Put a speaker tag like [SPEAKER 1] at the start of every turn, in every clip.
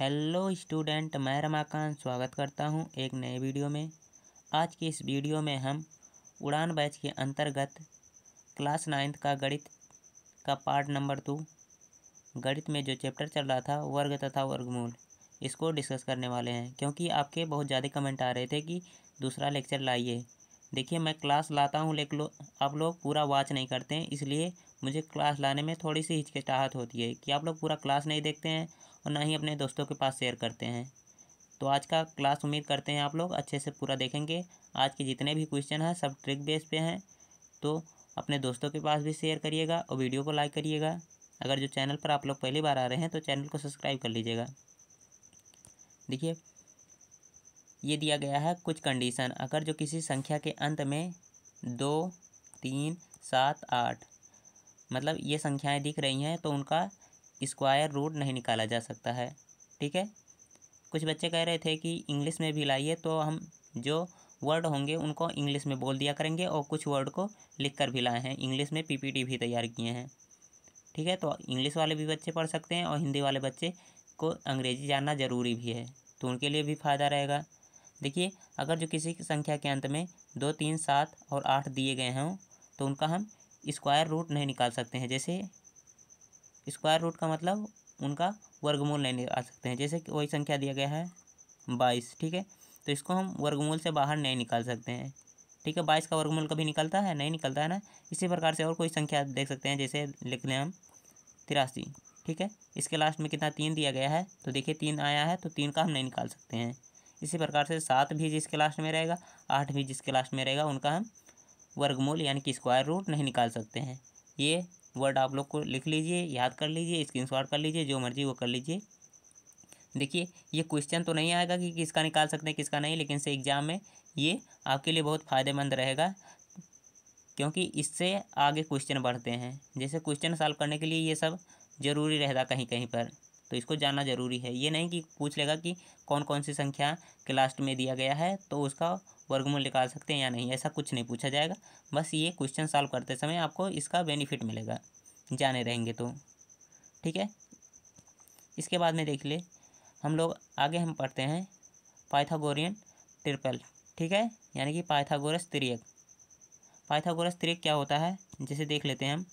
[SPEAKER 1] Hello student मैं रमाकान स्वागत करता हूं एक नए वीडियो में आज के इस वीडियो में हम उड़ान बैच के अंतर्गत क्लास नाइन्थ का गणित का पार्ट नंबर टू गणित में जो चैप्टर चल रहा था वर्ग तथा वर्गमूल इसको डिस्कस करने वाले हैं क्योंकि आपके बहुत ज़्यादा कमेंट आ रहे थे कि दूसरा लेक्चर लाइए देखिए मैं क्लास लाता हूँ लेकिन लो, आप लोग पूरा वॉच नहीं करते हैं इसलिए मुझे क्लास लाने में थोड़ी सी हिचकिचाहट होती है कि आप लोग पूरा क्लास नहीं देखते हैं और ना ही अपने दोस्तों के पास शेयर करते हैं तो आज का क्लास उम्मीद करते हैं आप लोग अच्छे से पूरा देखेंगे आज के जितने भी क्वेश्चन हैं सब ट्रिक बेस पे हैं तो अपने दोस्तों के पास भी शेयर करिएगा और वीडियो को लाइक करिएगा अगर जो चैनल पर आप लोग पहली बार आ रहे हैं तो चैनल को सब्सक्राइब कर लीजिएगा देखिए ये दिया गया है कुछ कंडीशन अगर जो किसी संख्या के अंत में दो तीन सात आठ मतलब ये संख्याएं दिख रही हैं तो उनका स्क्वायर रूट नहीं निकाला जा सकता है ठीक है कुछ बच्चे कह रहे थे कि इंग्लिश में भी लाइए तो हम जो वर्ड होंगे उनको इंग्लिश में बोल दिया करेंगे और कुछ वर्ड को लिख कर भी लाए हैं इंग्लिश में पी भी तैयार किए हैं ठीक है तो इंग्लिश वाले भी बच्चे पढ़ सकते हैं और हिंदी वाले बच्चे को अंग्रेजी जानना ज़रूरी भी है तो उनके लिए भी फ़ायदा रहेगा देखिए अगर जो किसी की संख्या के अंत में दो तीन सात और आठ दिए गए हों तो उनका हम स्क्वायर रूट नहीं निकाल सकते हैं जैसे स्क्वायर रूट का मतलब उनका वर्गमूल नहीं निकाल सकते हैं जैसे कि वही संख्या दिया गया है बाईस ठीक है तो इसको हम वर्गमूल से बाहर नहीं निकाल सकते हैं ठीक है बाईस का वर्गमूल कभी निकलता है नहीं निकलता है ना इसी प्रकार से और कोई संख्या देख सकते हैं जैसे लिख लें हम तिरासी ठीक है इसके लास्ट में कितना तीन दिया गया है तो देखिए तीन आया है तो तीन का हम नहीं निकाल सकते हैं इसी प्रकार से सात भी जिसके लास्ट में रहेगा आठ भी जिसके लास्ट में रहेगा उनका हम वर्गमूल यानी कि स्क्वायर रूट नहीं निकाल सकते हैं ये वर्ड आप लोग को लिख लीजिए याद कर लीजिए शॉट कर लीजिए जो मर्जी वो कर लीजिए देखिए ये क्वेश्चन तो नहीं आएगा कि किसका निकाल सकते हैं किसका नहीं लेकिन से एग्ज़ाम में ये आपके लिए बहुत फ़ायदेमंद रहेगा क्योंकि इससे आगे क्वेश्चन बढ़ते हैं जैसे क्वेश्चन सॉल्व करने के लिए ये सब ज़रूरी रहता कहीं कहीं पर तो इसको जानना ज़रूरी है ये नहीं कि पूछ लेगा कि कौन कौन सी संख्या के लास्ट में दिया गया है तो उसका वर्गमूल निकाल सकते हैं या नहीं ऐसा कुछ नहीं पूछा जाएगा बस ये क्वेश्चन सॉल्व करते समय आपको इसका बेनिफिट मिलेगा जाने रहेंगे तो ठीक है इसके बाद में देख ले हम लोग आगे हम पढ़ते हैं पाइथागोरियन ट्रिपल ठीक है यानी कि पाइथागोरस त्रियक पाइथागोरस त्रियक क्या होता है जिसे देख लेते हैं हम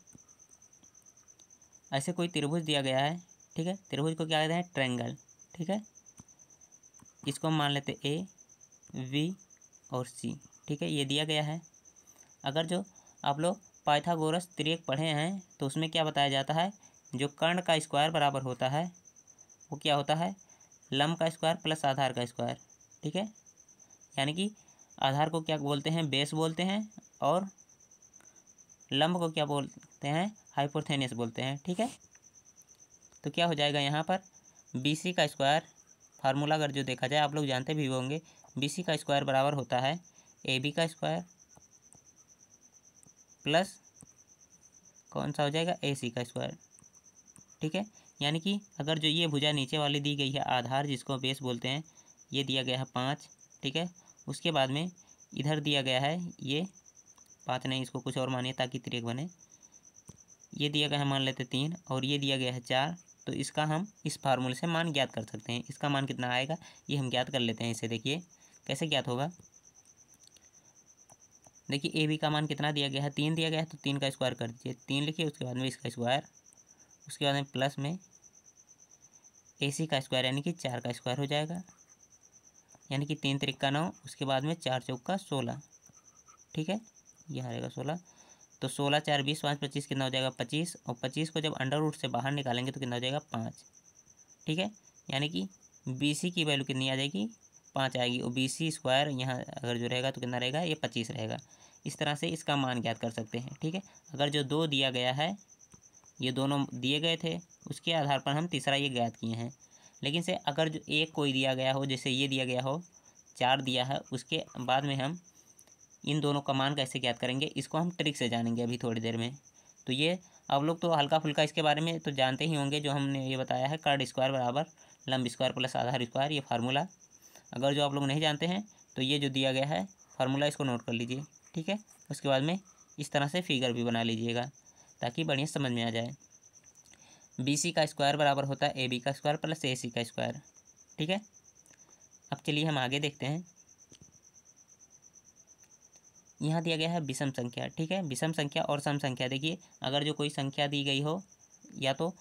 [SPEAKER 1] ऐसे कोई त्रिभुज दिया गया है ठीक है त्रिभुज को क्या कहते हैं ट्रेंगल ठीक है इसको मान लेते ए वी और सी ठीक है ये दिया गया है अगर जो आप लोग पाइथागोरस त्रिक पढ़े हैं तो उसमें क्या बताया जाता है जो कर्ण का स्क्वायर बराबर होता है वो क्या होता है लम्ब का स्क्वायर प्लस आधार का स्क्वायर ठीक है यानी कि आधार को क्या बोलते हैं बेस बोलते हैं और लम्ब को क्या बोलते हैं हाइपोथेनियस बोलते हैं ठीक है तो क्या हो जाएगा यहाँ पर बी का स्क्वायर फार्मूला अगर जो देखा जाए आप लोग जानते भी होंगे बी का स्क्वायर बराबर होता है ए का स्क्वायर प्लस कौन सा हो जाएगा ए सी का स्क्वायर ठीक है यानी कि अगर जो ये भुजा नीचे वाली दी गई है आधार जिसको बेस बोलते हैं ये दिया गया है पाँच ठीक है उसके बाद में इधर दिया गया है ये पाँच नहीं इसको कुछ और मानिए ताकि त्रिक बने ये दिया गया है मान लेते तीन और ये दिया गया है चार तो इसका हम इस फार्मूले से मान ज्ञात कर सकते हैं इसका मान कितना आएगा ये हम ज्ञात कर लेते हैं इसे देखिए कैसे ज्ञात होगा देखिए ए बी का मान कितना दिया गया है तीन दिया गया है तो तीन का स्क्वायर कर दीजिए तीन लिखिए उसके बाद में इसका स्क्वायर उसके बाद में प्लस में ए सी का स्क्वायर यानी कि चार का स्क्वायर हो जाएगा यानी कि तीन तरीक का नौ उसके बाद में चार चौक का सोलह ठीक है यहाँ रहेगा सोलह तो सोलह चार बीस पाँच पच्चीस कितना हो जाएगा पच्चीस और पच्चीस को जब अंडर रूट से बाहर निकालेंगे तो कितना हो जाएगा पाँच ठीक है यानी कि बी सी की वैल्यू कितनी आ जाएगी पाँच आएगी और बी सी स्क्वायर यहाँ अगर जो रहेगा तो कितना रहेगा ये पच्चीस रहेगा इस तरह से इसका मान ज्ञात कर सकते हैं ठीक है अगर जो दो दिया गया है ये दोनों दिए गए थे उसके आधार पर हम तीसरा ये ज्ञात किए हैं लेकिन से अगर जो एक कोई दिया गया हो जैसे ये दिया गया हो चार दिया है उसके बाद में हम इन दोनों का मान कैसे ज्ञात करेंगे इसको हम ट्रिक से जानेंगे अभी थोड़ी देर में तो ये अब लोग तो हल्का फुल्का इसके बारे में तो जानते ही होंगे जो हमने ये बताया है कर्ड स्क्वायर बराबर लंब स्क्वायर प्लस आधार स्क्वायर ये फार्मूला अगर जो आप लोग नहीं जानते हैं तो ये जो दिया गया है फार्मूला इसको नोट कर लीजिए ठीक है उसके बाद में इस तरह से फिगर भी बना लीजिएगा ताकि बढ़िया समझ में आ जाए बी सी का स्क्वायर बराबर होता है ए बी का स्क्वायर प्लस ए सी का स्क्वायर ठीक है अब चलिए हम आगे देखते हैं यहाँ दिया गया है विषम संख्या ठीक है विषम संख्या और सम संख्या देखिए अगर जो कोई संख्या दी गई हो या तो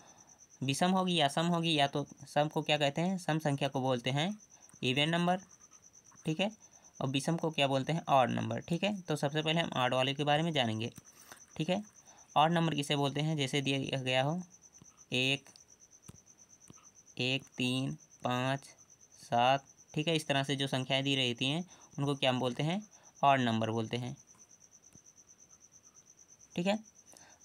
[SPEAKER 1] विषम होगी या सम होगी या तो सम को क्या कहते हैं सम संख्या को बोलते हैं इवेन नंबर ठीक है और विषम को क्या बोलते हैं ऑड नंबर ठीक है तो सबसे पहले हम ऑड वाले के बारे में जानेंगे ठीक है ऑड नंबर किसे बोलते हैं जैसे दिया गया हो एक एक तीन पाँच सात ठीक है इस तरह से जो संख्याएं दी रहती हैं उनको क्या हम बोलते हैं ऑड नंबर बोलते हैं ठीक है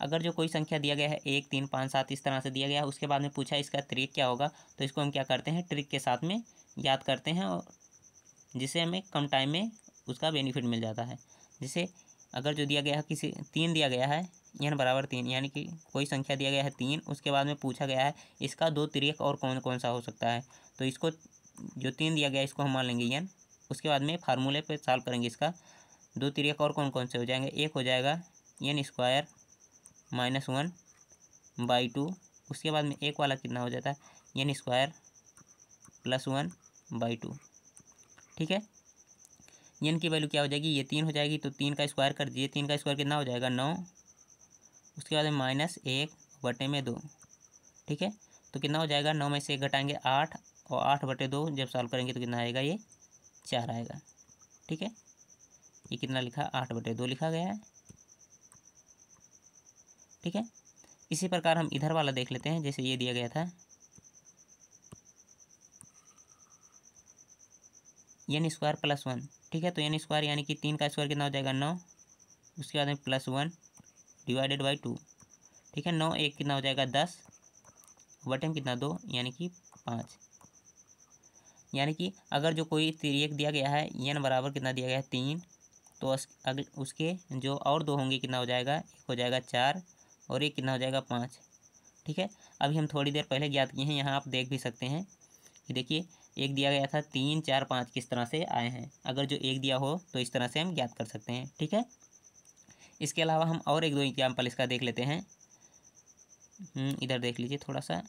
[SPEAKER 1] अगर जो कोई संख्या दिया गया है एक तीन पाँच सात इस तरह से दिया गया है उसके बाद में पूछा इसका ट्रिक क्या होगा तो इसको हम क्या करते हैं ट्रिक के साथ में याद करते हैं और जिससे हमें कम टाइम में उसका बेनिफिट मिल जाता है जैसे अगर जो दिया गया है किसी तीन दिया गया है यानी बराबर तीन यानी कि कोई संख्या दिया गया है तीन उसके बाद में पूछा गया है इसका दो त्रिक और कौन कौन सा हो सकता है तो इसको जो तीन दिया गया है इसको हम मान लेंगे यन उसके बाद में फार्मूले पे सॉल्व करेंगे इसका दो तिरक और कौन कौन से हो जाएंगे एक हो जाएगा N square minus one by two उसके बाद में एक वाला कितना हो जाता है N square plus one by two ठीक है एन की वैल्यू क्या हो जाएगी ये तीन हो जाएगी तो तीन का स्क्वायर कर दिए तीन का स्क्वायर कितना हो जाएगा नौ उसके बाद में माइनस एक बटे में दो ठीक है तो कितना हो जाएगा नौ में से घटाएंगे आठ और आठ बटे दो जब सॉल्व करेंगे तो कितना आएगा ये चार आएगा ठीक है ये कितना लिखा आठ बटे दो लिखा गया है ठीक है इसी प्रकार हम इधर वाला देख लेते हैं जैसे ये दिया गया था एन स्क्वायर प्लस वन ठीक है तो एन स्क्वायर यानी कि तीन का स्क्वायर कितना हो जाएगा नौ उसके बाद में plus one divided by two ठीक है नौ एक कितना हो जाएगा दस बटन कितना दो यानी कि पाँच यानी कि अगर जो कोई तिरक दिया गया है एन बराबर कितना दिया गया है तीन तो अगले उसके जो और दो होंगे कितना हो जाएगा एक हो जाएगा चार और एक कितना हो जाएगा पाँच ठीक है अभी हम थोड़ी देर पहले ज्ञात किए हैं यहाँ आप देख भी सकते हैं कि देखिए एक दिया गया था तीन चार पाँच किस तरह से आए हैं अगर जो एक दिया हो तो इस तरह से हम ज्ञात कर सकते हैं ठीक है इसके अलावा हम और एक दो एग्जाम्पल इसका देख लेते हैं हम्म, इधर देख लीजिए थोड़ा सा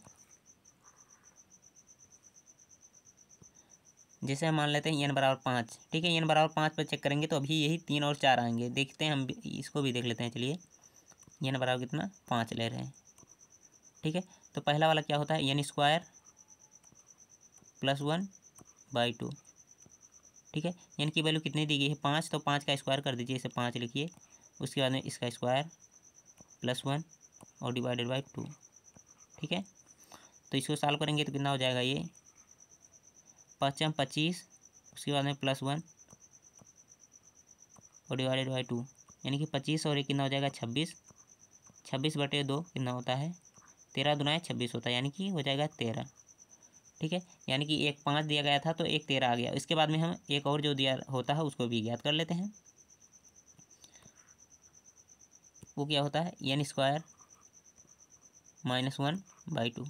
[SPEAKER 1] जैसे हम मान लेते हैं एन बराबर पाँच ठीक है एन बराबर पाँच पर चेक करेंगे तो अभी यही तीन और चार आएंगे देखते हैं हम इसको भी देख लेते हैं चलिए एन बराबर कितना पाँच ले रहे हैं ठीक है तो पहला वाला क्या होता है N square plus one by two ठीक है एन की वैल्यू कितनी दी गई है पाँच तो पाँच का स्क्वायर कर दीजिए इसे पाँच लिखिए उसके बाद में इसका स्क्वायर प्लस वन और डिवाइडेड बाई टू ठीक है तो इसको सॉल्व करेंगे तो कितना हो जाएगा ये पचम पच्चीस उसके बाद में प्लस वन और डिवाइडेड बाई टू यानी कि पच्चीस और एक कितना हो जाएगा छब्बीस छब्बीस बटे दो कितना होता है तेरह दुनाए छब्बीस होता है यानी कि हो जाएगा तेरह ठीक है यानी कि एक पाँच दिया गया था तो एक तेरह आ गया इसके बाद में हम एक और जो दिया होता है उसको भी ज्ञात कर लेते हैं वो क्या होता है N square minus one by two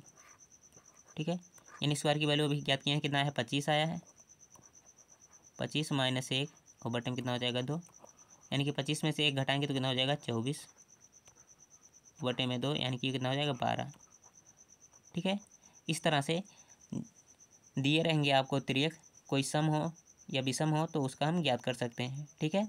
[SPEAKER 1] ठीक है इन स्क्वायर की वैल्यू अभी ज्ञात किया है कितना है पच्चीस आया है पच्चीस माइनस एक और बटन कितना हो जाएगा दो यानी कि पच्चीस में से एक घटाएंगे तो कितना हो जाएगा चौबीस बटे में दो यानी कि कितना हो जाएगा बारह ठीक है इस तरह से दिए रहेंगे आपको त्रियक कोई सम हो या विषम हो तो उसका हम ज्ञात कर सकते हैं ठीक है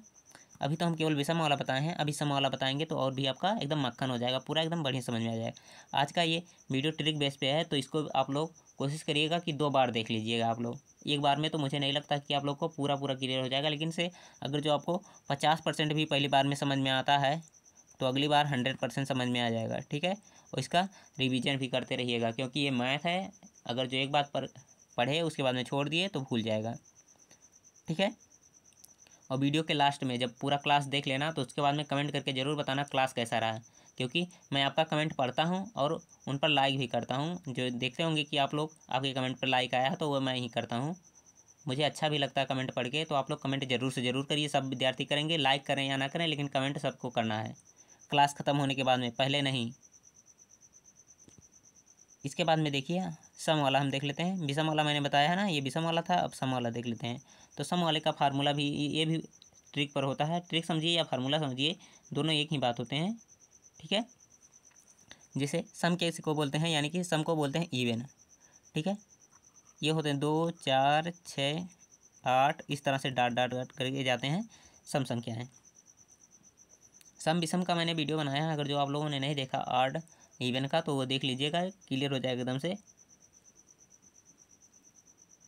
[SPEAKER 1] अभी तो हम केवल विषम वाला बताए हैं अभी सम वाला बताएंगे तो और भी आपका एकदम मक्खन हो जाएगा पूरा एकदम बढ़िया समझ में आ जाएगा आज का ये वीडियो ट्रिक बेस पे है तो इसको आप लोग कोशिश करिएगा कि दो बार देख लीजिएगा आप लोग एक बार में तो मुझे नहीं लगता कि आप लोग को पूरा पूरा क्लियर हो जाएगा लेकिन से अगर जो आपको पचास परसेंट भी पहली बार में समझ में आता है तो अगली बार हंड्रेड परसेंट समझ में आ जाएगा ठीक है और इसका रिवीजन भी करते रहिएगा क्योंकि ये मैथ है अगर जो एक बार पर पढ़े उसके बाद में छोड़ दिए तो भूल जाएगा ठीक है और वीडियो के लास्ट में जब पूरा क्लास देख लेना तो उसके बाद में कमेंट करके ज़रूर बताना क्लास कैसा रहा क्योंकि मैं आपका कमेंट पढ़ता हूँ और उन पर लाइक भी करता हूँ जो देखते होंगे कि आप लोग आपके कमेंट पर लाइक आया तो वह मैं ही करता हूँ मुझे अच्छा भी लगता है कमेंट पढ़ के तो आप लोग कमेंट जरूर से ज़रूर करिए सब विद्यार्थी करेंगे लाइक करें या ना करें लेकिन कमेंट सबको करना है क्लास ख़त्म होने के बाद में पहले नहीं इसके बाद में देखिए सम वाला हम देख लेते हैं विषम वाला मैंने बताया है ना ये विषम वाला था अब सम वाला देख लेते हैं तो सम वाले का फार्मूला भी ये भी ट्रिक पर होता है ट्रिक समझिए या फार्मूला समझिए दोनों एक ही बात होते हैं ठीक है जिसे सम के को बोलते हैं यानी कि सम को बोलते हैं ईवेन ठीक है ये होते हैं दो चार छः आठ इस तरह से डाट डाट डाट करके जाते हैं सम संख्या है। सम विषम का मैंने वीडियो बनाया है अगर जो आप लोगों ने नहीं देखा आर्ड इवन का तो वो देख लीजिएगा क्लियर हो जाएगा एकदम से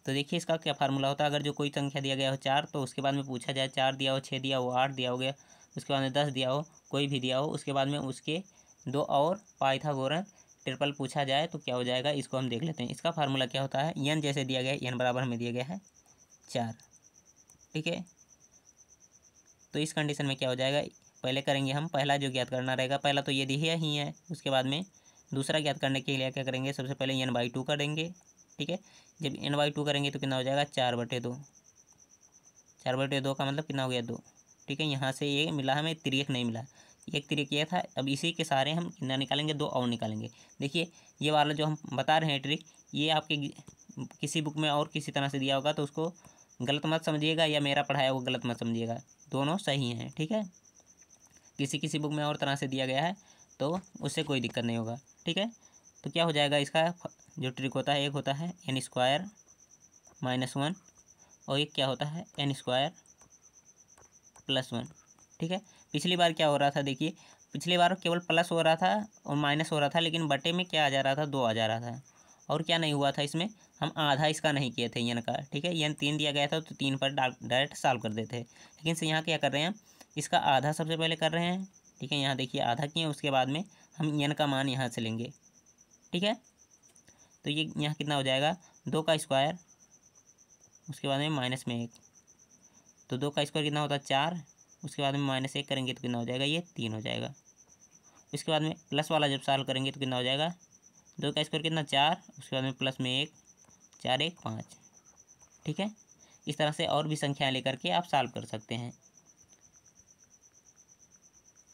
[SPEAKER 1] तो देखिए इसका क्या फार्मूला होता है अगर जो कोई संख्या दिया गया हो चार तो उसके बाद में पूछा जाए चार दिया हो छः दिया हो आठ दिया हो गया उसके बाद में दस दिया हो कोई भी दिया हो उसके बाद में उसके दो और पाइथागोरन ट्रिपल पूछा जाए तो क्या हो जाएगा इसको हम देख लेते हैं इसका फार्मूला क्या होता है यन जैसे दिया गया एन यन बराबर हमें दिया गया है चार ठीक है तो इस कंडीशन में क्या हो जाएगा पहले करेंगे हम पहला जो ज्ञात करना रहेगा पहला तो ये दिया ही है उसके बाद में दूसरा ज्ञात करने के लिए क्या करेंगे सबसे पहले एन बाई टू करेंगे ठीक है जब एन बाई टू करेंगे तो कितना हो जाएगा चार बटे दो चार बटे दो का मतलब कितना हो गया दो ठीक है यहाँ से ये मिला हमें तिरक नहीं मिला एक तिरक यह था अब इसी के सहारे हम कितना निकालेंगे दो और निकालेंगे देखिए ये वाला जो हम बता रहे हैं ट्रिक ये आपके किसी बुक में और किसी तरह से दिया होगा तो उसको गलत मत समझिएगा या मेरा पढ़ाया वो गलत मत समझिएगा दोनों सही हैं ठीक है किसी किसी बुक में और तरह से दिया गया है तो उससे कोई दिक्कत नहीं होगा ठीक है तो क्या हो जाएगा इसका जो ट्रिक होता है एक होता है एन स्क्वायर माइनस वन और एक क्या होता है एन स्क्वायर प्लस वन ठीक है पिछली बार क्या हो रहा था देखिए पिछली बार केवल प्लस हो रहा था और माइनस हो रहा था लेकिन बटे में क्या आ जा रहा था दो आ जा रहा था और क्या नहीं हुआ था इसमें हम आधा इसका नहीं किए थे यन का ठीक है यन तीन दिया गया था तो तीन पर डायरेक्ट सॉल्व कर देते लेकिन से यहाँ क्या कर रहे हैं इसका आधा सबसे पहले कर रहे हैं ठीक है यहाँ देखिए आधा किए उसके बाद में हम यन का मान यहाँ से लेंगे ठीक है तो ये यहाँ कितना हो जाएगा दो का स्क्वायर उसके बाद में माइनस में एक तो दो का स्क्वायर कितना होता है चार उसके बाद में माइनस एक करेंगे तो कितना हो जाएगा ये तीन हो जाएगा उसके बाद में प्लस वाला जब सॉल्व करेंगे तो कितना हो जाएगा दो का स्क्वायर कितना चार उसके बाद में प्लस में एक चार एक पाँच ठीक है इस तरह से और भी संख्याएं लेकर के आप सॉल्व कर सकते हैं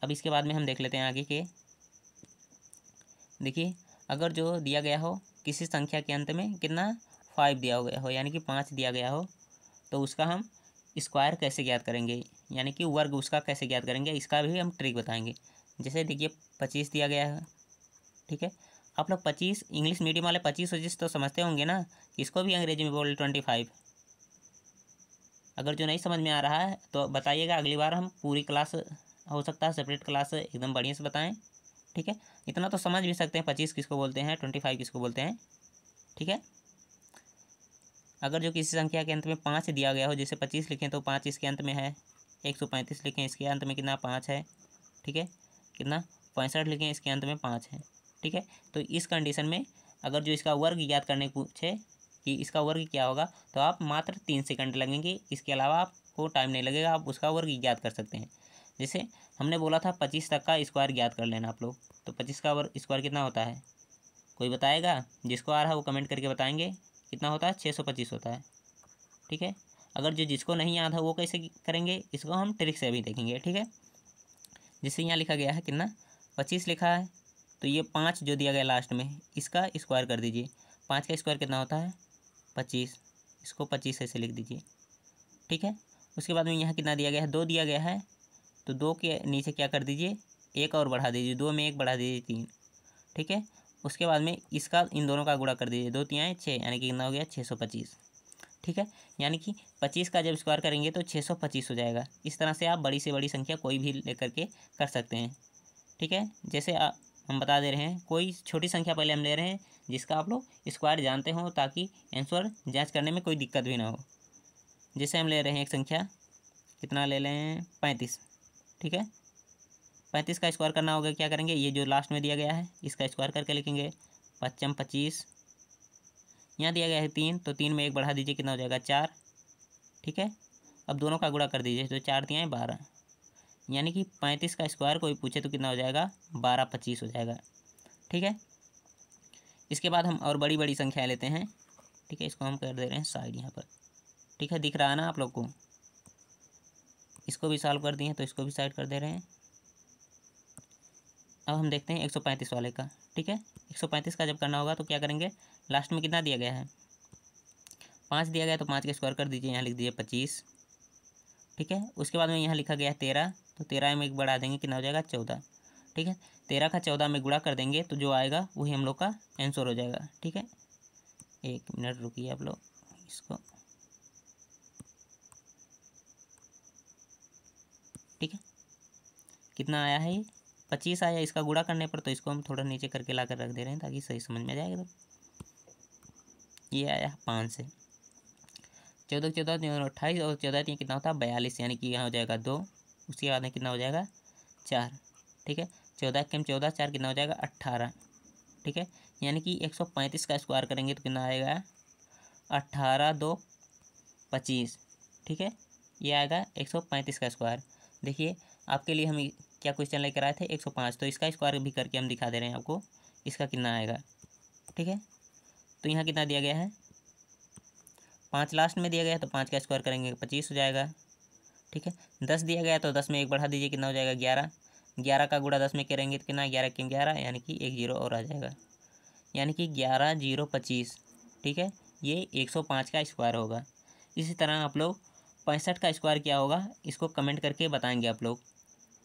[SPEAKER 1] अब इसके बाद में हम देख लेते हैं आगे के देखिए अगर जो दिया गया हो किसी संख्या के अंत में कितना फाइव दिया हो गया हो यानी कि पाँच दिया गया हो तो उसका हम स्क्वायर कैसे ज्ञात करेंगे यानी कि वर्ग उसका कैसे ज्ञात करेंगे इसका भी हम ट्रिक बताएंगे जैसे देखिए पच्चीस दिया गया है ठीक है आप लोग पच्चीस इंग्लिश मीडियम वाले पच्चीस पच्चीस तो समझते होंगे ना इसको भी अंग्रेजी में बोल ट्वेंटी फाइव अगर जो नहीं समझ में आ रहा है तो बताइएगा अगली बार हम पूरी क्लास हो सकता है सेपरेट क्लास एकदम बढ़िया से बताएं ठीक है इतना तो समझ भी सकते हैं पच्चीस किसको बोलते हैं ट्वेंटी फाइव किसको बोलते हैं ठीक है अगर जो किसी संख्या के अंत में पाँच दिया गया हो जैसे पच्चीस लिखें तो पाँच इसके अंत में है एक सौ पैंतीस लिखें इसके अंत में कितना पाँच है ठीक है कितना पैंसठ लिखें इसके अंत में पाँच है ठीक है तो इस कंडीशन में अगर जो इसका वर्ग याद करने पूछे कि इसका वर्ग क्या होगा तो आप मात्र तीन सेकंड लगेंगे इसके अलावा आपको टाइम नहीं लगेगा आप उसका वर्ग याद कर सकते हैं जैसे हमने बोला था पच्चीस तक का स्क्वायर याद कर लेना आप लोग तो पच्चीस का वर्ग स्क्वायर कितना होता है कोई बताएगा जिसको आ रहा है वो कमेंट करके बताएंगे कितना होता है छः सौ पच्चीस होता है ठीक है अगर जो जिसको नहीं याद है वो कैसे करेंगे इसको हम ट्रिक से भी देखेंगे ठीक है जिससे यहाँ लिखा गया है कितना पच्चीस लिखा है तो ये पाँच जो दिया गया लास्ट में इसका स्क्वायर कर दीजिए पाँच का स्क्वायर कितना होता है पच्चीस इसको पच्चीस ऐसे लिख दीजिए ठीक है उसके बाद में यहाँ कितना दिया गया है दो दिया गया है तो दो के नीचे क्या कर दीजिए एक और बढ़ा दीजिए दो में एक बढ़ा दीजिए तीन ठीक है उसके बाद में इसका इन दोनों का गुड़ा कर दीजिए दो तियाएँ छः यानी कि कितना हो गया छः सौ पच्चीस ठीक है यानी कि पच्चीस का जब स्क्वायर करेंगे तो छः सौ पच्चीस हो जाएगा इस तरह से आप बड़ी से बड़ी संख्या कोई भी लेकर के कर सकते हैं ठीक है जैसे आ, हम बता दे रहे हैं कोई छोटी संख्या पहले हम ले रहे हैं जिसका आप लोग स्क्वायर जानते हो ताकि आंसर जांच करने में कोई दिक्कत भी ना हो जैसे हम ले रहे हैं एक संख्या कितना ले लें पैंतीस ठीक है पैंतीस का स्क्वायर करना होगा क्या करेंगे ये जो लास्ट में दिया गया है इसका स्क्वायर करके लिखेंगे पचम पच्चीस यहाँ दिया गया है तीन तो तीन में एक बढ़ा दीजिए कितना हो जाएगा चार ठीक है अब दोनों का गुड़ा कर दीजिए तो चार दिया है बारह यानी कि पैंतीस का स्क्वायर कोई पूछे तो कितना हो जाएगा बारह पच्चीस हो जाएगा ठीक है इसके बाद हम और बड़ी बड़ी संख्या लेते हैं ठीक है इसको हम कर दे रहे हैं साइड यहाँ पर ठीक है दिख रहा है ना आप लोग को इसको भी सॉल्व कर दिए हैं तो इसको भी साइड कर दे रहे हैं अब हम देखते हैं एक वाले का ठीक है एक का जब करना होगा तो क्या करेंगे लास्ट में कितना दिया गया है पाँच दिया गया तो पाँच का स्क्वायर कर दीजिए यहाँ लिख दीजिए पच्चीस ठीक है उसके बाद में यहाँ लिखा गया है तेरह तो तेरह में एक बढ़ा देंगे कितना हो जाएगा चौदह ठीक है तेरह का चौदह में गुड़ा कर देंगे तो जो आएगा वही हम लोग का आंसर हो जाएगा ठीक है एक मिनट रुकिए आप लोग इसको ठीक है कितना आया है ये पच्चीस आया इसका गुड़ा करने पर तो इसको हम थोड़ा नीचे करके ला कर रख दे रहे हैं ताकि सही समझ में आ जाएगा तो ये आया पाँच से चौदह चौदह अट्ठाईस और चौदह तीन कितना होता है बयालीस यानी कि यहाँ हो जाएगा दो उसके बाद में कितना हो जाएगा चार ठीक है चौदह के चौदह चार कितना हो जाएगा अट्ठारह ठीक है यानी कि एक सौ पैंतीस का स्क्वायर करेंगे तो कितना आएगा अट्ठारह दो पच्चीस ठीक है ये आएगा एक सौ पैंतीस का स्क्वायर देखिए आपके लिए हम क्या क्वेश्चन लेकर आए थे 105 तो इसका स्क्वायर भी करके हम दिखा दे रहे हैं आपको इसका कितना आएगा ठीक है तो यहाँ कितना दिया गया है पाँच लास्ट में दिया गया तो पाँच का स्क्वायर करेंगे पच्चीस हो जाएगा ठीक है दस दिया गया तो दस में एक बढ़ा दीजिए कितना हो जाएगा ग्यारह ग्यारह का गुड़ा दस में करेंगे तो कितना ग्यारह के ग्यारह यानी कि एक जीरो और आ जाएगा यानी कि ग्यारह जीरो पच्चीस ठीक है ये एक सौ पाँच का स्क्वायर होगा इसी तरह आप लोग पैंसठ का स्क्वायर क्या होगा इसको कमेंट करके बताएंगे आप लोग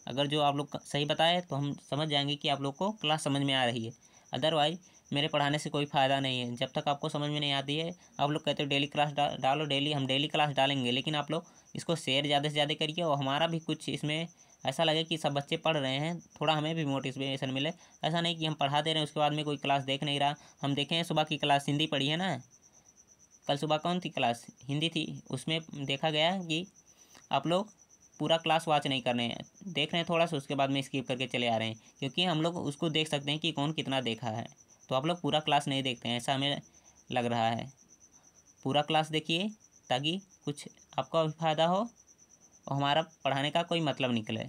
[SPEAKER 1] अगर जो आप लोग सही बताए तो हम समझ जाएंगे कि आप लोग को क्लास समझ में आ रही है अदरवाइज मेरे पढ़ाने से कोई फ़ायदा नहीं है जब तक आपको समझ में नहीं आती है आप लोग कहते हो डेली क्लास डा, डालो डेली हम डेली क्लास डालेंगे लेकिन आप लोग इसको शेयर ज़्यादा से ज़्यादा करिए और हमारा भी कुछ इसमें ऐसा लगे कि सब बच्चे पढ़ रहे हैं थोड़ा हमें भी मोटिवेशन मिले ऐसा नहीं कि हम पढ़ा दे रहे हैं उसके बाद में कोई क्लास देख नहीं रहा हम देखें सुबह की क्लास हिंदी पढ़ी है ना कल सुबह कौन थी क्लास हिंदी थी उसमें देखा गया कि आप लोग पूरा क्लास वॉच नहीं कर रहे हैं देख रहे हैं थोड़ा सा उसके बाद में स्किप करके चले आ रहे हैं क्योंकि हम लोग उसको देख सकते हैं कि कौन कितना देखा है तो आप लोग पूरा क्लास नहीं देखते हैं ऐसा हमें लग रहा है पूरा क्लास देखिए ताकि कुछ आपका फायदा हो और हमारा पढ़ाने का कोई मतलब निकले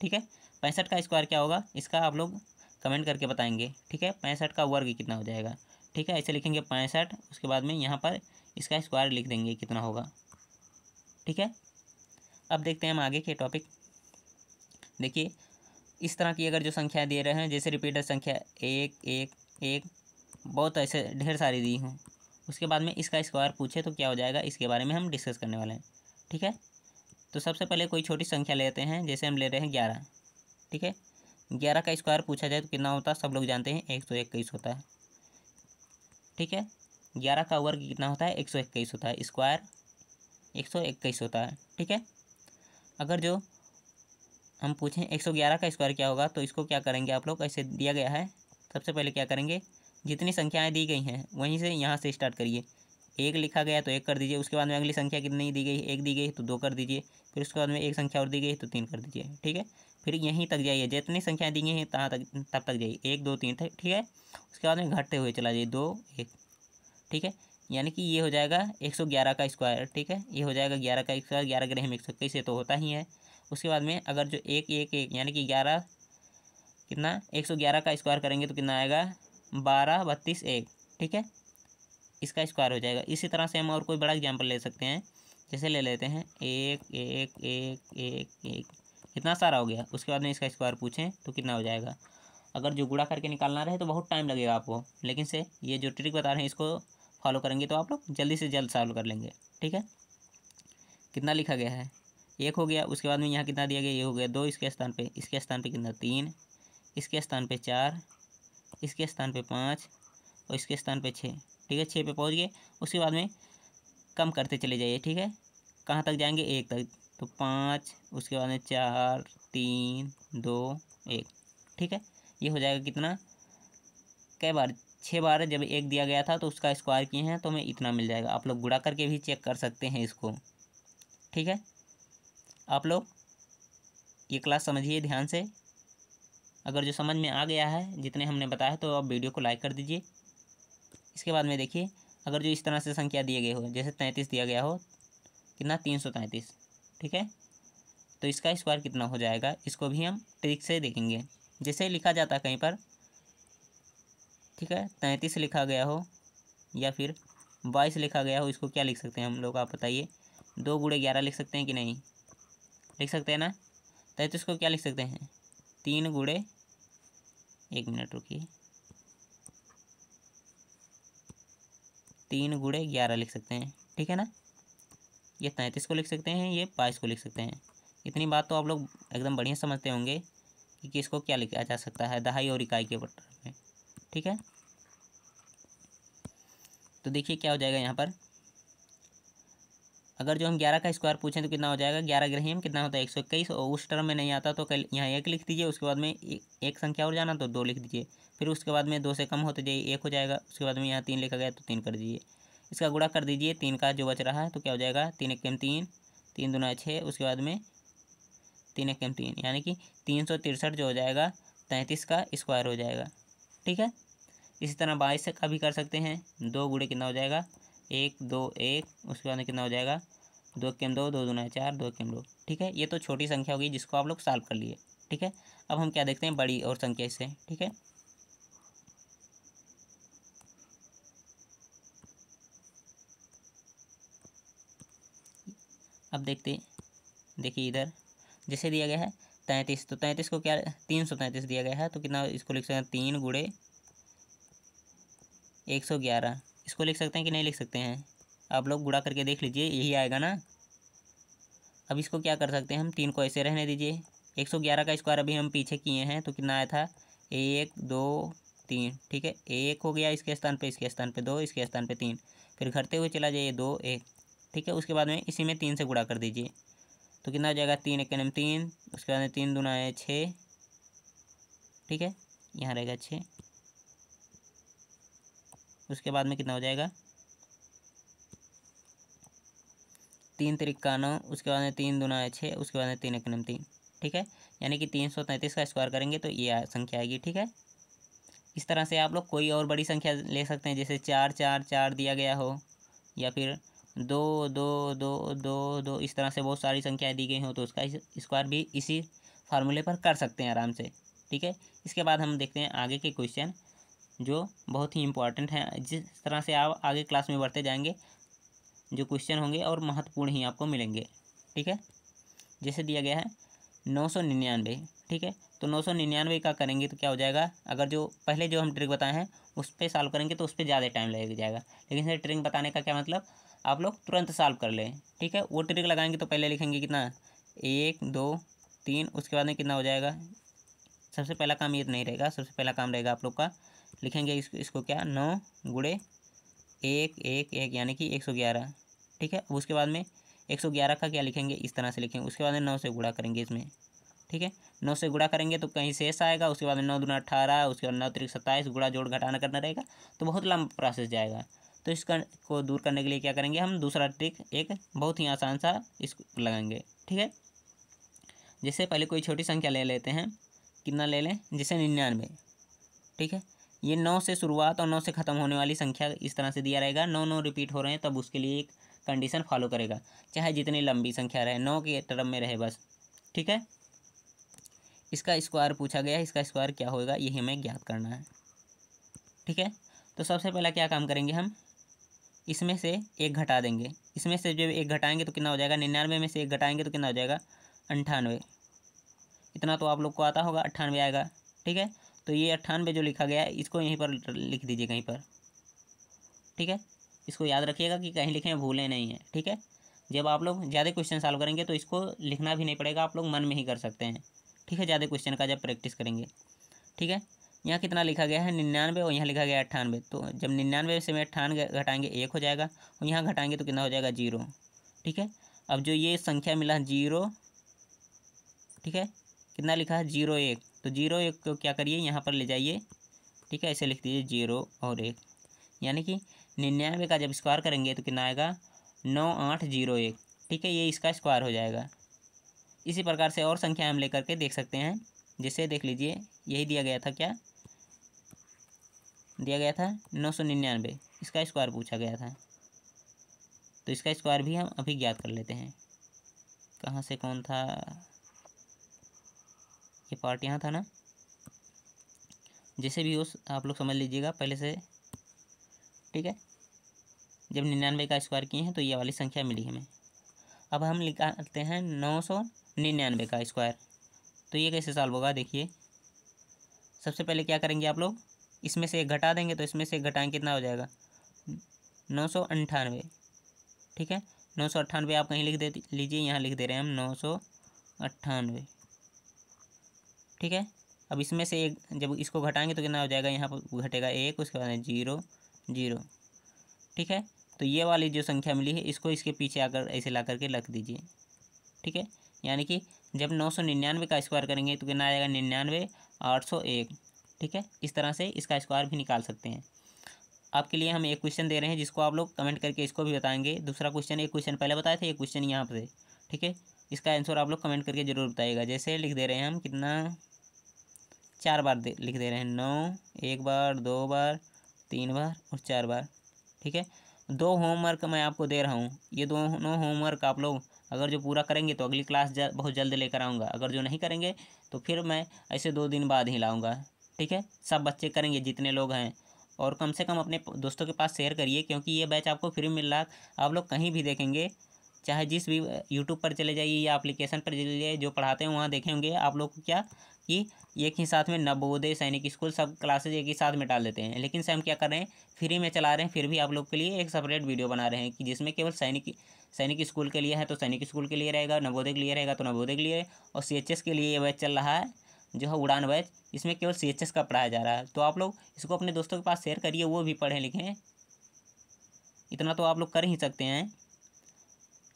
[SPEAKER 1] ठीक है पैंसठ का स्क्वायर क्या होगा इसका आप लोग कमेंट करके बताएंगे ठीक है पैंसठ का वर्ग कितना हो जाएगा ठीक है ऐसे लिखेंगे पैंसठ उसके बाद में यहाँ पर इसका स्क्वायर लिख देंगे कितना होगा ठीक है अब देखते हैं हम आगे के टॉपिक देखिए इस तरह की अगर जो संख्या दे रहे हैं जैसे रिपीटर संख्या एक एक एक बहुत ऐसे ढेर सारी दी हूँ उसके बाद में इसका स्क्वायर पूछे तो क्या हो जाएगा इसके बारे में हम डिस्कस करने वाले हैं ठीक है तो सबसे पहले कोई छोटी संख्या लेते हैं जैसे हम ले रहे हैं ग्यारह ठीक है ग्यारह का स्क्वायर पूछा जाए तो कितना होता है सब लोग जानते हैं एक सौ इक्कीस होता है ठीक है ग्यारह का वर्ग कितना होता है एक सौ इक्कीस होता है स्क्वायर एक सौ इक्कीस होता है ठीक है अगर जो हम पूछें 111 का स्क्वायर क्या होगा तो इसको क्या करेंगे आप लोग ऐसे दिया गया है सबसे पहले क्या करेंगे जितनी संख्याएं दी गई हैं वहीं से यहाँ से स्टार्ट करिए एक लिखा गया तो एक कर दीजिए उसके बाद में अगली संख्या कितनी दी गई एक दी गई तो दो कर दीजिए फिर उसके बाद में एक संख्या और दी गई तो तीन कर दीजिए ठीक है फिर यहीं तक जाइए जितनी संख्याएं दी गई हैं तहाँ तक तब तक जाइए एक दो तीन ठीक है उसके बाद में घटते हुए चला जाइए दो एक ठीक है यानी कि ये हो जाएगा 111 का स्क्वायर ठीक है ये हो जाएगा 11 का स्क्वायर ग्यारह ग्रह एक सौ इक्कीस तो होता ही है उसके बाद में अगर जो एक एक एक यानी कि ग्यारह कितना 111 का स्क्वायर करेंगे तो कितना आएगा बारह बत्तीस एक ठीक है इसका स्क्वायर हो जाएगा इसी तरह से हम और कोई बड़ा एग्जाम्पल ले सकते हैं जैसे ले लेते हैं एक एक एक एक एक कितना सारा हो गया उसके बाद में इसका स्क्वायर पूछें तो कितना हो जाएगा अगर जो गुड़ा करके निकालना रहे तो बहुत टाइम लगेगा आपको लेकिन से ये जो ट्रिक बता रहे हैं इसको फॉलो करेंगे तो आप लोग जल्दी से जल्द सॉल्व कर लेंगे ठीक है कितना लिखा गया है एक हो गया उसके बाद में यहाँ कितना दिया गया ये हो गया दो इसके स्थान पे इसके स्थान पे कितना तीन इसके स्थान पे चार इसके स्थान पे पाँच और इसके स्थान पे छः ठीक है छः पे पहुँच गए उसके बाद में कम करते चले जाइए ठीक है कहाँ तक जाएंगे एक तक तो पाँच उसके बाद में चार तीन दो एक ठीक है ये हो जाएगा कितना कई बार छः बारह जब एक दिया गया था तो उसका स्क्वायर किए हैं तो हमें इतना मिल जाएगा आप लोग गुड़ा करके भी चेक कर सकते हैं इसको ठीक है आप लोग ये क्लास समझिए ध्यान से अगर जो समझ में आ गया है जितने हमने बताया तो आप वीडियो को लाइक कर दीजिए इसके बाद में देखिए अगर जो इस तरह से संख्या दिए गए हो जैसे तैंतीस दिया गया हो कितना तीन सौ तैंतीस ठीक है तो इसका स्क्वायर कितना हो जाएगा इसको भी हम ट्रिक से देखेंगे जैसे लिखा जाता है कहीं पर ठीक है तैंतीस लिखा गया हो या फिर बाईस लिखा गया हो इसको क्या लिख सकते हैं हम लोग आप बताइए दो गुड़े ग्यारह लिख सकते हैं कि नहीं लिख सकते हैं ना तैंतीस को क्या लिख सकते हैं तीन गुड़े एक मिनट रुकिए तीन गुड़े ग्यारह लिख सकते हैं ठीक है ना ये तैंतीस को लिख सकते हैं ये बाईस को लिख सकते हैं इतनी बात तो आप लोग एकदम बढ़िया समझते होंगे कि किसको क्या लिखा जा सकता है दहाई और इकाई के बटर में ठीक है तो देखिए क्या हो जाएगा यहाँ पर अगर जो हम ग्यारह का स्क्वायर पूछें तो कितना हो जाएगा ग्यारह ग्रहियम कितना होता है एक सौ इक्कीस और उस टर्म में नहीं आता तो कल यहाँ एक लिख दीजिए उसके बाद में एक संख्या और जाना तो दो लिख दीजिए फिर उसके बाद में दो से कम होते जाइए एक हो जाएगा उसके बाद में यहाँ तीन लिखा गया तो तीन कर दीजिए इसका गुड़ा कर दीजिए तीन का जो बच रहा है तो क्या हो जाएगा तीन एक कम तीन तीन दुना छः उसके बाद में तीन एक कम तीन यानी कि तीन सौ तिरसठ जो हो जाएगा तैंतीस का स्क्वायर हो जाएगा ठीक है इसी तरह बाईस का भी कर सकते हैं दो गुड़े कितना हो जाएगा एक दो एक उसके बाद कितना हो जाएगा दो केम दो दो दूना चार दो केम दो ठीक है ये तो छोटी संख्या होगी जिसको आप लोग सॉल्व कर लिए ठीक है अब हम क्या देखते हैं बड़ी और संख्या से ठीक है अब देखते देखिए इधर जैसे दिया गया है तैंतीस तो तैंतीस को क्या तीन सौ तैंतीस दिया गया है तो कितना इसको लिख सकते हैं तीन गुड़े एक सौ ग्यारह इसको लिख सकते हैं कि नहीं लिख सकते हैं आप लोग गुड़ा करके देख लीजिए यही आएगा ना अब इसको क्या कर सकते हैं हम तीन को ऐसे रहने दीजिए एक सौ ग्यारह का स्क्वायर अभी हम पीछे किए हैं तो कितना आया था एक दो तीन ठीक है एक हो गया इसके स्थान पर इसके स्थान पर दो इसके स्थान पर तीन फिर घरते हुए चला जाइए दो एक ठीक है उसके बाद में इसी में तीन से गुड़ा कर दीजिए तो कितना हो जाएगा तीन एक नम तीन उसके बाद में तीन दूना है छः ठीक है यहाँ रहेगा छः उसके बाद में कितना हो जाएगा तीन तिरक्का नौ उसके बाद में तीन दूना छः उसके बाद में तीन एक नम तीन ठीक है यानी कि तीन सौ तैंतीस का स्क्वायर करेंगे तो ये संख्या आएगी ठीक है इस तरह से आप लोग कोई और बड़ी संख्या ले सकते हैं जैसे चार चार चार दिया गया हो या फिर दो दो दो दो दो इस तरह से बहुत सारी संख्याएं दी गई हों तो उसका स्क्वायर भी इसी फार्मूले पर कर सकते हैं आराम से ठीक है इसके बाद हम देखते हैं आगे के क्वेश्चन जो बहुत ही इंपॉर्टेंट हैं जिस तरह से आप आगे क्लास में बढ़ते जाएंगे जो क्वेश्चन होंगे और महत्वपूर्ण ही आपको मिलेंगे ठीक है जैसे दिया गया है नौ सौ निन्यानवे ठीक है तो नौ सौ निन्यानवे का करेंगे तो क्या हो जाएगा अगर जो पहले जो हम ट्रिक बताए हैं उस पर सॉल्व करेंगे तो उस पर ज़्यादा टाइम लग जाएगा लेकिन सर ट्रिक बताने का क्या मतलब आप लोग तुरंत सॉल्व कर लें ठीक है वो ट्रिक लगाएंगे तो पहले लिखेंगे कितना एक दो तीन उसके बाद में कितना हो जाएगा सबसे पहला काम ये नहीं रहेगा सबसे पहला काम रहेगा आप लोग का लिखेंगे इसको इसको क्या नौ गुड़े एक एक एक यानी कि एक सौ ग्यारह ठीक है अब उसके बाद में एक सौ ग्यारह का क्या लिखेंगे इस तरह से लिखेंगे उसके बाद में नौ से गुड़ा करेंगे इसमें ठीक है नौ से गुड़ा करेंगे तो कहीं शेष आएगा उसके बाद में नौ दुना अठारह उसके बाद नौ तरीक सत्ताईस गुड़ा जोड़ घटाना करना रहेगा तो बहुत लंबा प्रोसेस जाएगा तो इसका को दूर करने के लिए क्या करेंगे हम दूसरा ट्रिक एक बहुत ही आसान सा इस लगाएंगे ठीक है जैसे पहले कोई छोटी संख्या ले लेते हैं कितना ले लें जैसे निन्यानवे ठीक है ये नौ से शुरुआत और नौ से ख़त्म होने वाली संख्या इस तरह से दिया रहेगा नौ नौ रिपीट हो रहे हैं तब उसके लिए एक कंडीशन फॉलो करेगा चाहे जितनी लंबी संख्या रहे नौ के टर्म में रहे बस ठीक है इसका स्क्वायर पूछा गया इसका स्क्वायर क्या होगा यही हमें ज्ञात करना है ठीक है तो सबसे पहला क्या काम करेंगे हम इसमें से एक घटा देंगे इसमें से जब एक घटाएंगे तो कितना हो जाएगा निन्यानवे में से एक घटाएंगे तो कितना हो जाएगा अंठानवे इतना तो आप लोग को आता होगा अट्ठानवे आएगा ठीक है तो ये अट्ठानवे जो लिखा गया है इसको यहीं पर लिख दीजिए कहीं पर ठीक है इसको याद रखिएगा कि कहीं लिखे भूलें नहीं है ठीक है जब आप लोग ज़्यादा क्वेश्चन सॉल्व करेंगे तो इसको लिखना भी नहीं पड़ेगा आप लोग मन में ही कर सकते हैं ठीक है ज़्यादा क्वेश्चन का जब प्रैक्टिस करेंगे ठीक है यहाँ कितना लिखा गया है निन्यानवे और यहाँ लिखा गया है अट्ठानवे तो जब निन्यानवे से मैं अट्ठानवे घटाएंगे एक हो जाएगा और यहाँ घटाएंगे तो कितना हो जाएगा जीरो ठीक है अब जो ये संख्या मिला जीरो ठीक है कितना लिखा है जीरो एक तो जीरो एक को क्या करिए यहाँ पर ले जाइए ठीक है ऐसे लिख दीजिए जीरो और एक यानी कि निन्यानवे का जब स्क्वायर करेंगे तो कितना आएगा नौ आठ जीरो एक ठीक है ये इसका स्क्वायर हो जाएगा इसी प्रकार से और संख्या हम लेकर के देख सकते हैं जैसे देख लीजिए यही दिया गया था क्या दिया गया था नौ सौ निन्यानवे इसका स्क्वायर पूछा गया था तो इसका स्क्वायर भी हम अभी ज्ञात कर लेते हैं कहाँ से कौन था ये पार्ट यहाँ था ना जैसे भी हो आप लोग समझ लीजिएगा पहले से ठीक है जब निन्यानवे का स्क्वायर किए हैं तो ये वाली संख्या मिली हमें अब हम निकालते हैं नौ सौ निन्यानवे का स्क्वायर तो ये कैसे सॉल्व होगा देखिए सबसे पहले क्या करेंगे आप लोग इसमें से घटा देंगे तो इसमें से घटाएँ कितना हो जाएगा नौ सौ अंठानवे ठीक है नौ सौ अट्ठानवे आप कहीं लिख दे लीजिए यहाँ लिख दे रहे हैं हम नौ सौ अट्ठानवे ठीक है अब इसमें से एक जब इसको घटाएंगे तो कितना हो जाएगा यहाँ पर घटेगा एक उसके बाद जीरो जीरो ठीक है तो ये वाली जो संख्या मिली है इसको इसके पीछे आकर ऐसे ला करके रख दीजिए ठीक है यानी कि जब नौ सौ निन्यानवे का स्क्वायर करेंगे तो कितना आएगा निन्यानवे आठ सौ एक ठीक है इस तरह से इसका स्क्वायर भी निकाल सकते हैं आपके लिए हम एक क्वेश्चन दे रहे हैं जिसको आप लोग कमेंट करके इसको भी बताएंगे दूसरा क्वेश्चन एक क्वेश्चन पहले बताए थे एक क्वेश्चन यहाँ पर ठीक है इसका आंसर आप लोग कमेंट करके ज़रूर बताइएगा जैसे लिख दे रहे हैं हम कितना चार बार दे, लिख दे रहे हैं नौ एक बार दो बार तीन बार और चार बार ठीक है दो होमवर्क मैं आपको दे रहा हूँ ये दोनों होमवर्क आप लोग अगर जो पूरा करेंगे तो अगली क्लास जल, बहुत जल्द लेकर आऊँगा अगर जो नहीं करेंगे तो फिर मैं ऐसे दो दिन बाद ही लाऊँगा ठीक है सब बच्चे करेंगे जितने लोग हैं और कम से कम अपने दोस्तों के पास शेयर करिए क्योंकि ये बैच आपको फ्री मिल रहा आप लोग कहीं भी देखेंगे चाहे जिस भी यूट्यूब पर चले जाइए या अप्लीकेशन पर चले जाइए जो पढ़ाते हैं वहाँ देखेंगे आप लोग क्या कि एक ही साथ में नवोदय सैनिक स्कूल सब क्लासेज एक ही साथ में डाल देते हैं लेकिन सर हम क्या कर रहे हैं फ्री में चला रहे हैं फिर भी आप लोग के लिए एक सेपरेट वीडियो बना रहे हैं कि जिसमें केवल सैनिक सैनिक स्कूल के लिए है तो सैनिक स्कूल के लिए रहेगा नवोदय के लिए रहेगा तो नवोदय के लिए और सी के लिए ये बैच चल रहा है जो है उड़ान बैच इसमें केवल सी का पढ़ाया जा रहा है तो आप लोग इसको अपने दोस्तों के पास शेयर करिए वो भी पढ़ें लिखें इतना तो आप लोग कर ही सकते हैं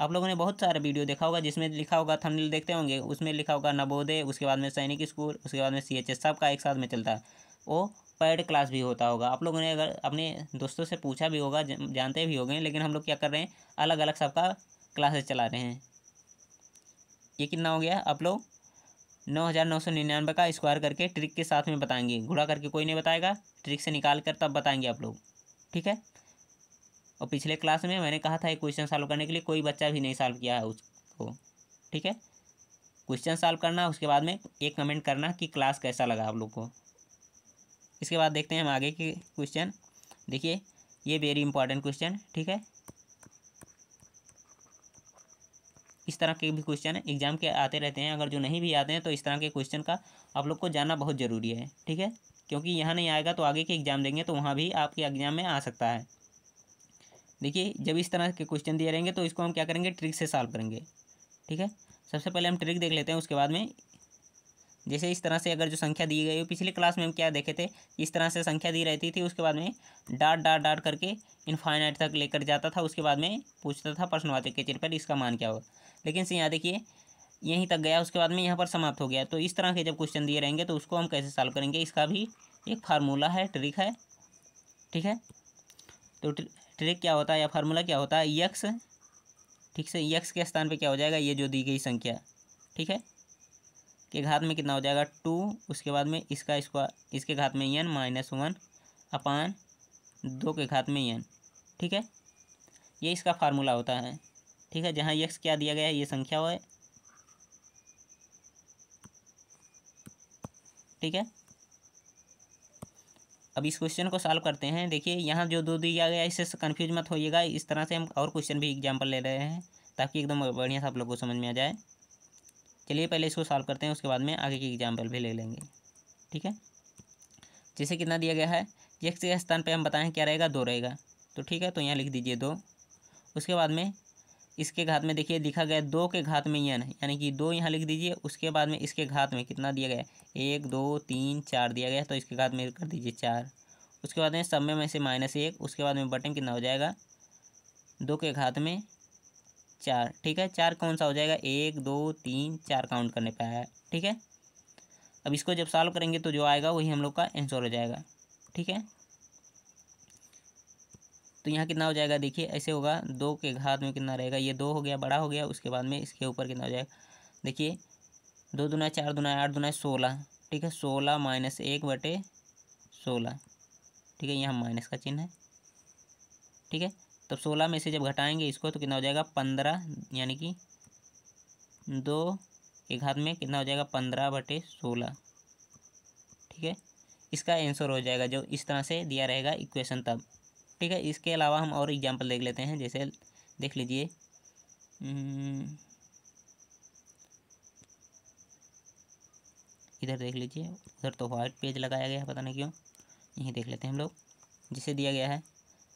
[SPEAKER 1] आप लोगों ने बहुत सारा वीडियो देखा होगा जिसमें लिखा होगा थंबनेल देखते होंगे उसमें लिखा होगा नवोदय उसके बाद में सैनिक स्कूल उसके बाद में सी एच एस का एक साथ में चलता है वो पैड क्लास भी होता होगा आप लोगों ने अगर अपने दोस्तों से पूछा भी होगा जानते भी होंगे लेकिन हम लोग क्या कर रहे हैं अलग अलग सबका क्लासेस चला रहे हैं ये कितना हो गया आप लोग नौ हज़ार नौ सौ निन्यानवे का स्क्वायर करके ट्रिक के साथ में बताएंगे घुड़ा करके कोई नहीं बताएगा ट्रिक से निकाल कर तब बताएंगे आप लोग ठीक है और पिछले क्लास में मैंने कहा था ये क्वेश्चन सॉल्व करने के लिए कोई बच्चा भी नहीं सॉल्व किया है उसको ठीक है क्वेश्चन सॉल्व करना उसके बाद में एक कमेंट करना कि क्लास कैसा लगा आप लोग को इसके बाद देखते हैं हम आगे के क्वेश्चन देखिए ये वेरी इंपॉर्टेंट क्वेश्चन ठीक है इस तरह के भी क्वेश्चन एग्जाम के आते रहते हैं अगर जो नहीं भी आते हैं तो इस तरह के क्वेश्चन का आप लोग को जानना बहुत ज़रूरी है ठीक है क्योंकि यहाँ नहीं आएगा तो आगे के एग्ज़ाम देंगे तो वहाँ भी आपके एग्ज़ाम में आ सकता है देखिए जब इस तरह के क्वेश्चन दिए रहेंगे तो इसको हम क्या करेंगे ट्रिक से सॉल्व करेंगे ठीक है सबसे पहले हम ट्रिक देख लेते हैं उसके बाद में जैसे इस तरह से अगर जो संख्या दी गई हो पिछले क्लास में हम क्या देखे थे इस तरह से संख्या दी रहती थी उसके बाद में डाट डाट डाट करके इनफाइनाइट तक लेकर जाता था उसके बाद में पूछता था प्रश्नवाचक के चिर पर इसका मान क्या होगा लेकिन से यहाँ देखिए यहीं तक गया उसके बाद में यहाँ पर समाप्त हो गया तो इस तरह के जब क्वेश्चन दिए रहेंगे तो उसको हम कैसे सॉल्व करेंगे इसका भी एक फार्मूला है ट्रिक है ठीक है तो ट्रिक क्या होता है या फार्मूला क्या होता है यक्स ठीक से यक्स के स्थान पे क्या हो जाएगा ये जो दी गई संख्या ठीक है के घात में कितना हो जाएगा टू उसके बाद में इसका स्क्वा इसके घात में यन माइनस वन अपान दो के घात में यन ठीक है ये इसका फार्मूला होता है ठीक है जहाँ यक्स क्या दिया गया है ये संख्या हो ठीक है अब इस क्वेश्चन को सॉल्व करते हैं देखिए यहाँ जो दो दिया गया इससे कन्फ्यूज मत होइएगा इस तरह से हम और क्वेश्चन भी एग्जाम्पल ले रहे हैं ताकि एकदम बढ़िया सा आप लोग को समझ में आ जाए चलिए पहले इसको सॉल्व करते हैं उसके बाद में आगे की एग्जाम्पल भी ले लेंगे ठीक है जैसे कितना दिया गया है एक स्थान पर हम बताएँ क्या रहेगा दो रहेगा तो ठीक है तो यहाँ लिख दीजिए दो उसके बाद में इसके घात में देखिए लिखा गया दो के घात में यन यानी कि दो यहाँ लिख दीजिए उसके बाद में इसके घात में कितना दिया गया एक दो तीन चार दिया गया तो इसके घात में कर दीजिए चार उसके बाद में सब में से माइनस एक उसके बाद में बटन कितना हो जाएगा दो के घात में चार ठीक है चार कौन सा हो जाएगा एक दो तीन चार काउंट करने पर आया ठीक है अब इसको जब सॉल्व करेंगे तो जो आएगा वही हम लोग का आंसर हो जाएगा ठीक है तो यहाँ कितना हो जाएगा देखिए ऐसे होगा दो के घात में कितना रहेगा ये दो हो गया बड़ा हो गया उसके बाद में इसके ऊपर कितना हो जाएगा देखिए दो दुना चार दुना आठ दुना सोलह ठीक है सोलह माइनस एक बटे सोलह ठीक है यहाँ माइनस का चिन्ह है ठीक है तब सोलह में से जब घटाएंगे इसको तो कितना हो जाएगा पंद्रह यानी कि दो के घात में कितना हो जाएगा पंद्रह बटे सोलह ठीक है इसका आंसर हो जाएगा जो इस तरह से दिया रहेगा इक्वेशन तब ठीक है इसके अलावा हम और एग्जाम्पल देख लेते हैं जैसे देख लीजिए हम्म, इधर देख लीजिए उधर तो वाइट पेज लगाया गया है पता नहीं क्यों यहीं देख लेते हैं हम लोग जिसे दिया गया है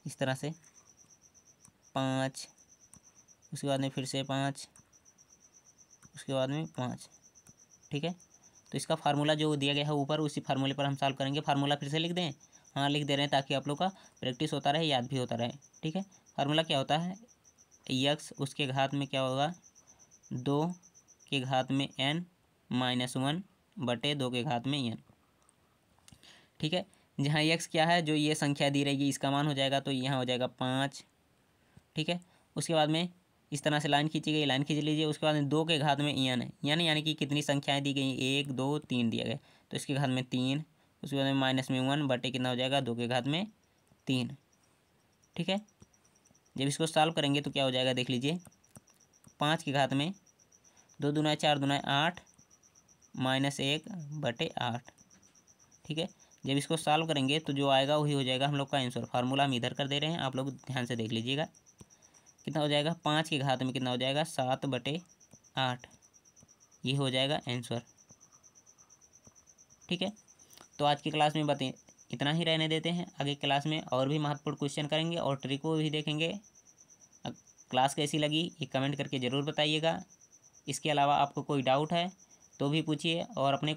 [SPEAKER 1] इस तरह से पाँच उसके बाद में फिर से पाँच उसके बाद में पाँच ठीक है तो इसका फार्मूला जो दिया गया है ऊपर उसी फार्मूले पर हम सॉल्व करेंगे फार्मूला फिर से लिख दें हाँ लिख दे रहे हैं ताकि आप लोग का प्रैक्टिस होता रहे याद भी होता रहे ठीक है फार्मूला क्या होता है यक्स उसके घात में क्या होगा दो के घात में एन माइनस वन बटे दो के घात में एन ठीक है जहाँ यक्स क्या है जो ये संख्या दी रहेगी इसका मान हो जाएगा तो यहाँ हो जाएगा पाँच ठीक है उसके बाद में इस तरह से लाइन खींची गई लाइन खींच लीजिए उसके बाद में दो के घात में एन है यानी यानी कि कितनी संख्याएं दी गई एक दो तीन दिया गया तो इसके घात में तीन उसके बाद में माइनस में वन बटे कितना हो जाएगा दो के घात में तीन ठीक है जब इसको सॉल्व करेंगे तो क्या हो जाएगा देख लीजिए पाँच के घात में दो दुना चार दुना आठ माइनस एक बटे आठ ठीक है जब इसको सॉल्व करेंगे तो जो आएगा वही हो जाएगा हम लोग का आंसर फार्मूला हम इधर कर दे रहे हैं आप लोग ध्यान से देख लीजिएगा कितना हो जाएगा पाँच के घात में कितना हो जाएगा सात बटे आठ ये हो जाएगा आंसर ठीक है तो आज की क्लास में बताएं इतना ही रहने देते हैं आगे क्लास में और भी महत्वपूर्ण क्वेश्चन करेंगे और ट्रिक को भी देखेंगे क्लास कैसी लगी ये कमेंट करके ज़रूर बताइएगा इसके अलावा आपको कोई डाउट है तो भी पूछिए और अपने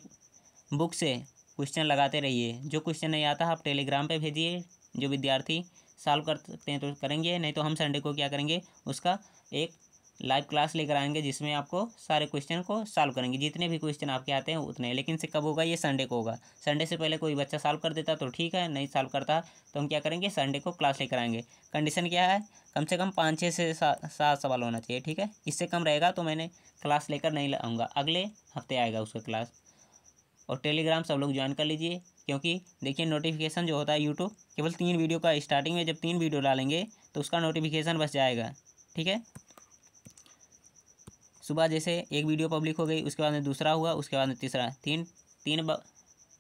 [SPEAKER 1] बुक से क्वेश्चन लगाते रहिए जो क्वेश्चन नहीं आता आप टेलीग्राम पे भेजिए जो विद्यार्थी सॉल्व कर सकते हैं तो करेंगे नहीं तो हम संडे को क्या करेंगे उसका एक लाइव क्लास लेकर आएंगे जिसमें आपको सारे क्वेश्चन को सॉल्व करेंगे जितने भी क्वेश्चन आपके आते हैं उतने लेकिन से कब होगा ये संडे को होगा संडे से पहले कोई बच्चा सॉल्व कर देता तो ठीक है नहीं सॉल्व करता तो हम क्या करेंगे संडे को क्लास लेकर आएंगे कंडीशन क्या है कम से कम पाँच छः से सात सवाल होना चाहिए ठीक है इससे कम रहेगा तो मैंने क्लास लेकर नहीं लाऊँगा अगले हफ्ते आएगा उसका क्लास और टेलीग्राम सब लोग ज्वाइन कर लीजिए क्योंकि देखिए नोटिफिकेशन जो होता है यूट्यूब केवल तीन वीडियो का स्टार्टिंग में जब तीन वीडियो डालेंगे तो उसका नोटिफिकेशन बस जाएगा ठीक है सुबह जैसे एक वीडियो पब्लिक हो गई उसके बाद में दूसरा हुआ उसके बाद में तीसरा तीन तीन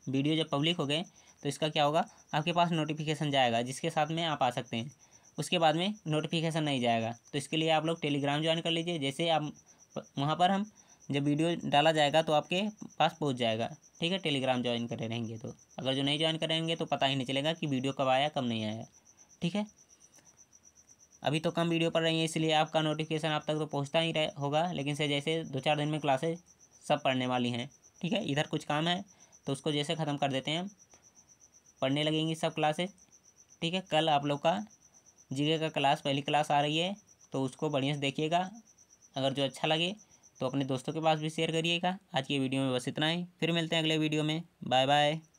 [SPEAKER 1] वीडियो जब पब्लिक हो गए तो इसका क्या होगा आपके पास नोटिफिकेशन जाएगा जिसके साथ में आप आ सकते हैं उसके बाद में नोटिफिकेशन नहीं जाएगा तो इसके लिए आप लोग टेलीग्राम ज्वाइन कर लीजिए जैसे आप वहाँ पर हम जब वीडियो डाला जाएगा तो आपके पास पहुँच जाएगा ठीक है टेलीग्राम ज्वाइन करे रहेंगे तो अगर जो नहीं ज्वाइन करेंगे तो पता ही नहीं चलेगा कि वीडियो कब आया कब नहीं आया ठीक है अभी तो कम वीडियो पढ़ रही है इसलिए आपका नोटिफिकेशन आप तक तो पहुँचता ही होगा लेकिन से जैसे दो चार दिन में क्लासेज सब पढ़ने वाली हैं ठीक है इधर कुछ काम है तो उसको जैसे ख़त्म कर देते हैं पढ़ने लगेंगी सब क्लासेज ठीक है कल आप लोग का जीके का क्लास पहली क्लास आ रही है तो उसको बढ़िया से देखिएगा अगर जो अच्छा लगे तो अपने दोस्तों के पास भी शेयर करिएगा आज के वीडियो में बस इतना ही फिर मिलते हैं अगले वीडियो में बाय बाय